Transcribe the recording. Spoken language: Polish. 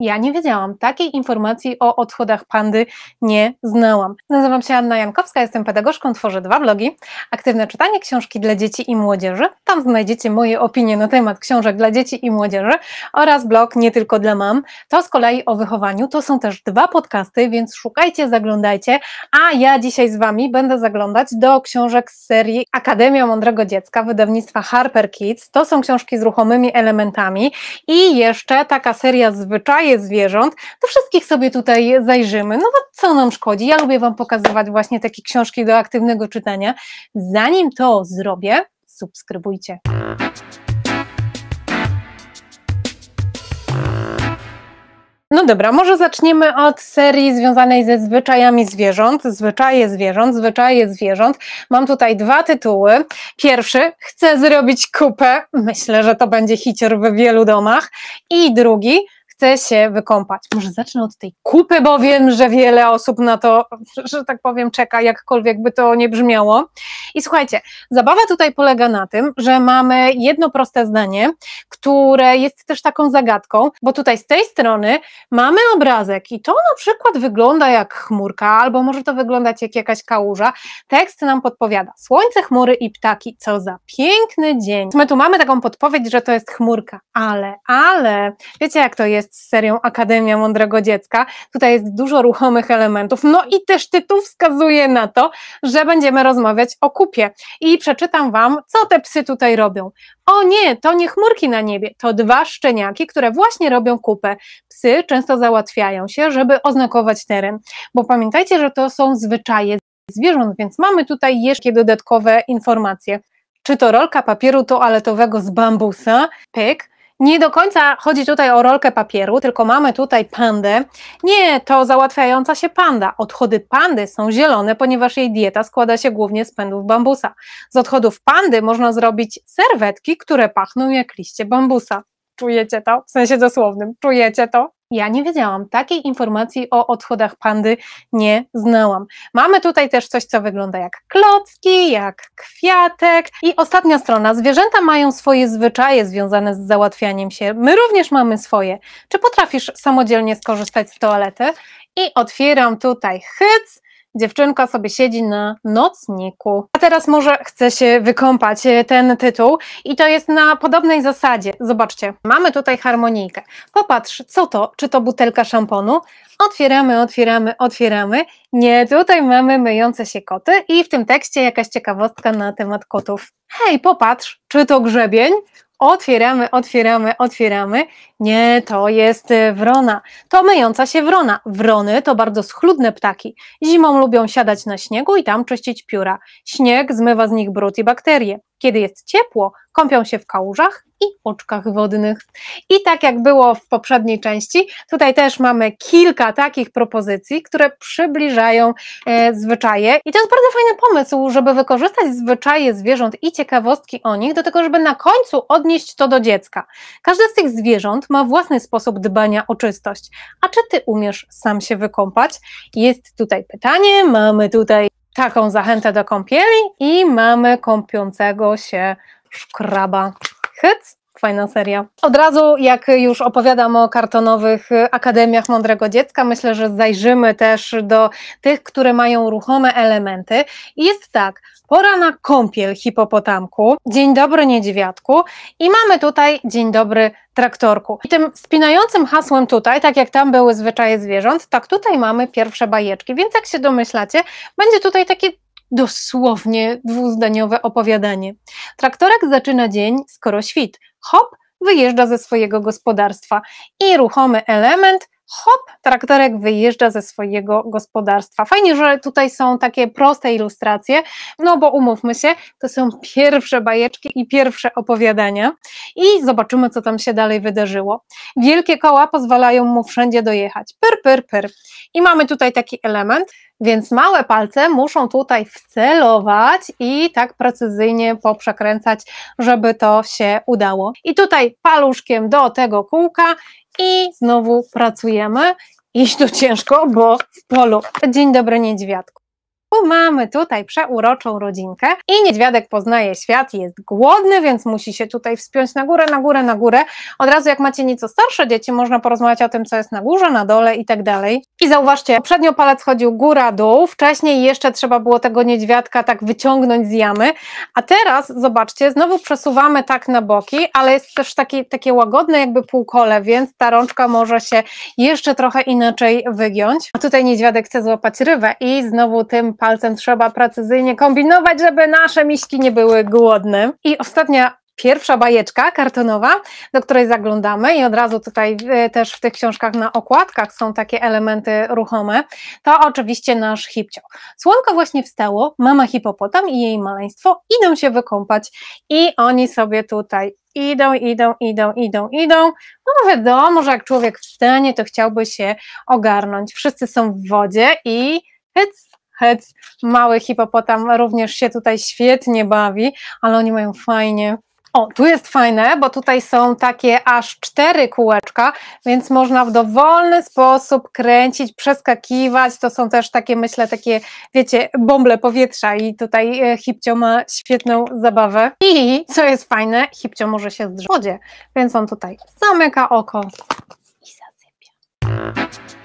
Ja nie wiedziałam. Takiej informacji o odchodach pandy nie znałam. Nazywam się Anna Jankowska, jestem pedagogzką, tworzę dwa blogi. Aktywne czytanie książki dla dzieci i młodzieży. Tam znajdziecie moje opinie na temat książek dla dzieci i młodzieży oraz blog nie tylko dla mam. To z kolei o wychowaniu. To są też dwa podcasty, więc szukajcie, zaglądajcie. A ja dzisiaj z Wami będę zaglądać do książek z serii Akademia Mądrego Dziecka wydawnictwa Harper Kids. To są książki z ruchomymi elementami i jeszcze taka seria zwyczajna zwierząt, do wszystkich sobie tutaj zajrzymy. No bo co nam szkodzi? Ja lubię Wam pokazywać właśnie takie książki do aktywnego czytania. Zanim to zrobię, subskrybujcie. No dobra, może zaczniemy od serii związanej ze zwyczajami zwierząt. Zwyczaje zwierząt, zwyczaje zwierząt. Mam tutaj dwa tytuły. Pierwszy, chcę zrobić kupę. Myślę, że to będzie hicior w wielu domach. I drugi, chce się wykąpać. Może zacznę od tej kupy, bo wiem, że wiele osób na to, że tak powiem, czeka, jakkolwiek by to nie brzmiało. I słuchajcie, zabawa tutaj polega na tym, że mamy jedno proste zdanie, które jest też taką zagadką, bo tutaj z tej strony mamy obrazek i to na przykład wygląda jak chmurka, albo może to wyglądać jak jakaś kałuża. Tekst nam podpowiada: słońce, chmury i ptaki. Co za piękny dzień. My tu mamy taką podpowiedź, że to jest chmurka, ale, ale, wiecie jak to jest? z serią Akademia Mądrego Dziecka. Tutaj jest dużo ruchomych elementów, no i też tytuł wskazuje na to, że będziemy rozmawiać o kupie. I przeczytam Wam, co te psy tutaj robią. O nie, to nie chmurki na niebie, to dwa szczeniaki, które właśnie robią kupę. Psy często załatwiają się, żeby oznakować teren, bo pamiętajcie, że to są zwyczaje zwierząt, więc mamy tutaj jeszcze dodatkowe informacje. Czy to rolka papieru toaletowego z bambusa, pyk, nie do końca chodzi tutaj o rolkę papieru, tylko mamy tutaj pandę. Nie, to załatwiająca się panda. Odchody pandy są zielone, ponieważ jej dieta składa się głównie z pędów bambusa. Z odchodów pandy można zrobić serwetki, które pachną jak liście bambusa. Czujecie to? W sensie dosłownym. Czujecie to? Ja nie wiedziałam, takiej informacji o odchodach pandy nie znałam. Mamy tutaj też coś, co wygląda jak klocki, jak kwiatek. I ostatnia strona. Zwierzęta mają swoje zwyczaje związane z załatwianiem się. My również mamy swoje. Czy potrafisz samodzielnie skorzystać z toalety? I otwieram tutaj hyc dziewczynka sobie siedzi na nocniku. A teraz może chce się wykąpać e, ten tytuł i to jest na podobnej zasadzie. Zobaczcie, mamy tutaj harmonijkę. Popatrz, co to? Czy to butelka szamponu? Otwieramy, otwieramy, otwieramy. Nie, tutaj mamy myjące się koty i w tym tekście jakaś ciekawostka na temat kotów. Hej, popatrz, czy to grzebień? Otwieramy, otwieramy, otwieramy. Nie, to jest e, wrona. To myjąca się wrona. Wrony to bardzo schludne ptaki. Zimą lubią siadać na śniegu i tam czyścić pióra. Śnieg zmywa z nich brud i bakterie kiedy jest ciepło, kąpią się w kałużach i oczkach wodnych. I tak jak było w poprzedniej części, tutaj też mamy kilka takich propozycji, które przybliżają e, zwyczaje. I to jest bardzo fajny pomysł, żeby wykorzystać zwyczaje zwierząt i ciekawostki o nich, do tego, żeby na końcu odnieść to do dziecka. Każde z tych zwierząt ma własny sposób dbania o czystość. A czy ty umiesz sam się wykąpać? Jest tutaj pytanie, mamy tutaj taką zachętę do kąpieli i mamy kąpiącego się szkraba. Hyc! fajna seria. Od razu, jak już opowiadam o kartonowych y, akademiach mądrego dziecka, myślę, że zajrzymy też do tych, które mają ruchome elementy. I jest tak, pora na kąpiel hipopotamku, dzień dobry niedźwiadku i mamy tutaj dzień dobry traktorku. I tym spinającym hasłem tutaj, tak jak tam były zwyczaje zwierząt, tak tutaj mamy pierwsze bajeczki, więc jak się domyślacie, będzie tutaj takie dosłownie dwuzdaniowe opowiadanie. Traktorek zaczyna dzień, skoro świt. Hop, wyjeżdża ze swojego gospodarstwa i ruchomy element hop, traktorek wyjeżdża ze swojego gospodarstwa. Fajnie, że tutaj są takie proste ilustracje, no bo umówmy się, to są pierwsze bajeczki i pierwsze opowiadania i zobaczymy, co tam się dalej wydarzyło. Wielkie koła pozwalają mu wszędzie dojechać, pyr, pyr, pyr. I mamy tutaj taki element, więc małe palce muszą tutaj wcelować i tak precyzyjnie poprzekręcać, żeby to się udało. I tutaj paluszkiem do tego kółka i znowu pracujemy. Iść tu ciężko, bo w polu. Dzień dobry, niedźwiadku mamy tutaj przeuroczą rodzinkę i niedźwiadek poznaje świat, jest głodny, więc musi się tutaj wspiąć na górę, na górę, na górę. Od razu jak macie nieco starsze dzieci, można porozmawiać o tym, co jest na górze, na dole i tak dalej. I zauważcie, poprzednio palec chodził góra, dół, wcześniej jeszcze trzeba było tego niedźwiadka tak wyciągnąć z jamy, a teraz zobaczcie, znowu przesuwamy tak na boki, ale jest też taki, takie łagodne jakby półkole, więc ta rączka może się jeszcze trochę inaczej wygiąć. A tutaj niedźwiadek chce złapać rywę i znowu tym palcem trzeba precyzyjnie kombinować, żeby nasze miśki nie były głodne. I ostatnia pierwsza bajeczka kartonowa, do której zaglądamy i od razu tutaj e, też w tych książkach na okładkach są takie elementy ruchome, to oczywiście nasz hipcio. Słonko właśnie wstało, mama hipopotam i jej maleństwo idą się wykąpać i oni sobie tutaj idą, idą, idą, idą, idą. No wiadomo, że jak człowiek wstanie, to chciałby się ogarnąć. Wszyscy są w wodzie i Hec, mały hipopotam również się tutaj świetnie bawi, ale oni mają fajnie. O, tu jest fajne, bo tutaj są takie aż cztery kółeczka, więc można w dowolny sposób kręcić, przeskakiwać. To są też takie, myślę, takie, wiecie, bąble powietrza i tutaj e, Hipcio ma świetną zabawę. I co jest fajne, Hipcio może się zdrzeć, więc on tutaj zamyka oko i zasypia.